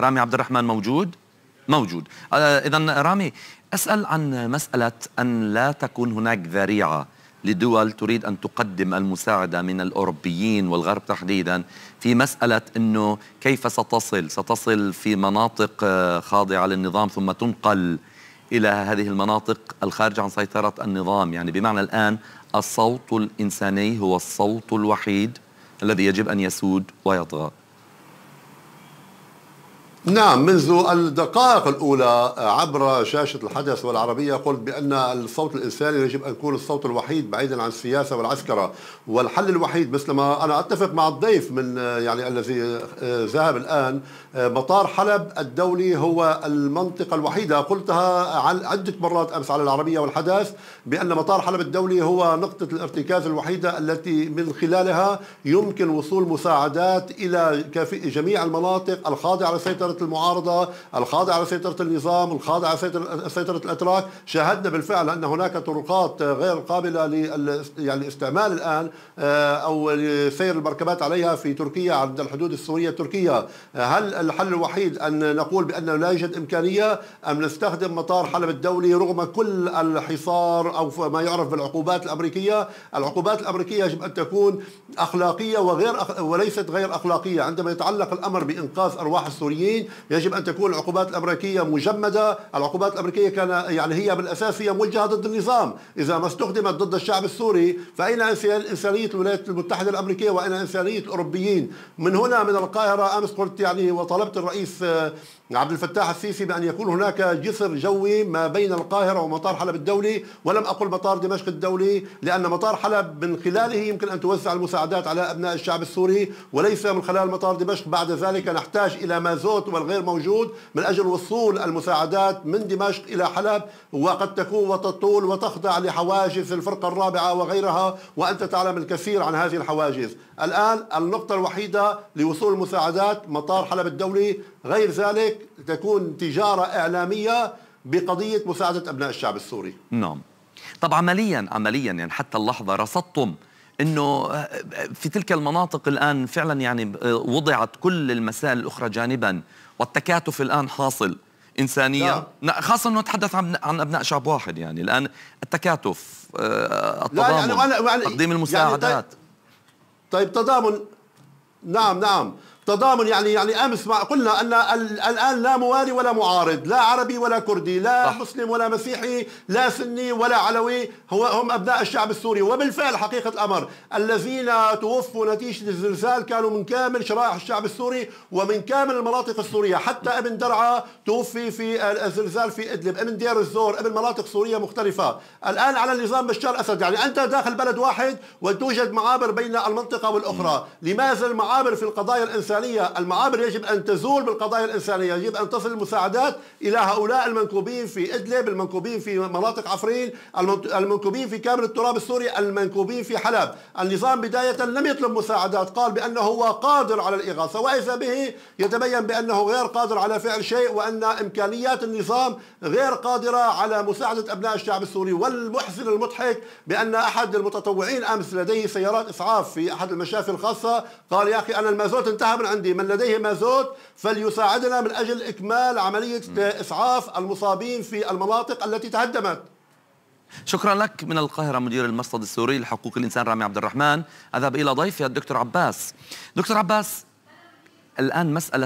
رامي عبد الرحمن موجود موجود آه، اذا رامي اسال عن مساله ان لا تكون هناك ذريعه لدول تريد ان تقدم المساعده من الاوروبيين والغرب تحديدا في مساله انه كيف ستصل ستصل في مناطق آه، خاضعه للنظام ثم تنقل الى هذه المناطق الخارجه عن سيطره النظام يعني بمعنى الان الصوت الانساني هو الصوت الوحيد الذي يجب ان يسود ويطغى نعم منذ الدقائق الأولى عبر شاشة الحدث والعربية قلت بأن الصوت الإنساني يجب أن يكون الصوت الوحيد بعيدا عن السياسة والعسكرة والحل الوحيد مثل ما أنا أتفق مع الضيف من يعني الذي آه، ذهب الآن آه، مطار حلب الدولي هو المنطقة الوحيدة قلتها عدة مرات أمس على العربية والحدث بأن مطار حلب الدولي هو نقطة الارتكاز الوحيدة التي من خلالها يمكن وصول مساعدات إلى جميع المناطق الخاضعة لسيطرة سيطرة المعارضة الخاضعة لسيطرة النظام الخاضعة لسيطرة الأتراك شاهدنا بالفعل أن هناك طرقات غير قابلة للاستعمال يعني الآن آه، أو لسير المركبات عليها في تركيا عند الحدود السورية التركية هل الحل الوحيد أن نقول بأنه لا يوجد إمكانية أم نستخدم مطار حلب الدولي رغم كل الحصار أو ما يعرف بالعقوبات الأمريكية العقوبات الأمريكية يجب أن تكون أخلاقية وغير أخ... وليست غير أخلاقية عندما يتعلق الأمر بإنقاذ أرواح السوريين يجب ان تكون العقوبات الامريكيه مجمده العقوبات الامريكيه كان يعني هي بالاساس هي موجهه ضد النظام اذا ما استخدمت ضد الشعب السوري فاين انسانيه الولايات المتحده الامريكيه واين انسانيه الاوروبيين من هنا من القاهره امس قلت يعني وطلبت الرئيس عبد الفتاح السيسي بان يكون هناك جسر جوي ما بين القاهره ومطار حلب الدولي ولم اقل مطار دمشق الدولي لان مطار حلب من خلاله يمكن ان توزع المساعدات على ابناء الشعب السوري وليس من خلال مطار دمشق بعد ذلك نحتاج الى مازوت والغير غير موجود من أجل وصول المساعدات من دمشق إلى حلب وقد تكون وتطول وتخضع لحواجز الفرقة الرابعة وغيرها وأنت تعلم الكثير عن هذه الحواجز الآن النقطة الوحيدة لوصول المساعدات مطار حلب الدولي غير ذلك تكون تجارة إعلامية بقضية مساعدة أبناء الشعب السوري نعم طب عمليا عمليا يعني حتى اللحظة رصدتم انه آه، آه، في تلك المناطق الان فعلا يعني آه، وضعت كل المسائل الاخرى جانبا والتكاتف الان حاصل انسانيه لا. نعم. خاصه انه نتحدث عن عن ابناء شعب واحد يعني الان التكاتف التضامن يعني تقديم يعني المساعدات يعني طيب, طيب تضامن نعم نعم تضامن يعني يعني امس ما قلنا ان الان لا موالي ولا معارض، لا عربي ولا كردي، لا صح. مسلم ولا مسيحي، لا سني ولا علوي، هو هم ابناء الشعب السوري، وبالفعل حقيقه الامر الذين توفوا نتيجه الزلزال كانوا من كامل شرائح الشعب السوري ومن كامل المناطق السوريه، حتى ابن درعا توفي في الزلزال في ادلب، ابن دير الزور، ابن مناطق سوريه مختلفه، الان على نظام بشار اسد، يعني انت داخل بلد واحد وتوجد معابر بين المنطقه والاخرى، لماذا المعابر في القضايا الانسانيه الإنسانية المعابر يجب أن تزول بالقضايا الإنسانية يجب أن تصل المساعدات إلى هؤلاء المنكوبين في إدلب المنكوبين في مناطق عفرين المنكوبين في كامل التراب السوري المنكوبين في حلب النظام بداية لم يطلب مساعدات قال بأنه هو قادر على الإغاثة وإذا به يتبين بأنه غير قادر على فعل شيء وأن إمكانيات النظام غير قادرة على مساعدة أبناء الشعب السوري والمحزن المضحك بأن أحد المتطوعين أمس لديه سيارات إسعاف في أحد المشافي الخاصة قال يا أخي أنا المازوت انتهى من عندي من لديه مازوت فليساعدنا من أجل إكمال عملية إسعاف المصابين في المناطق التي تهدمت شكرا لك من القاهرة مدير المسصد السوري لحقوق الإنسان رامي عبد الرحمن أذهب إلى ضيفي الدكتور عباس دكتور عباس الآن مسألة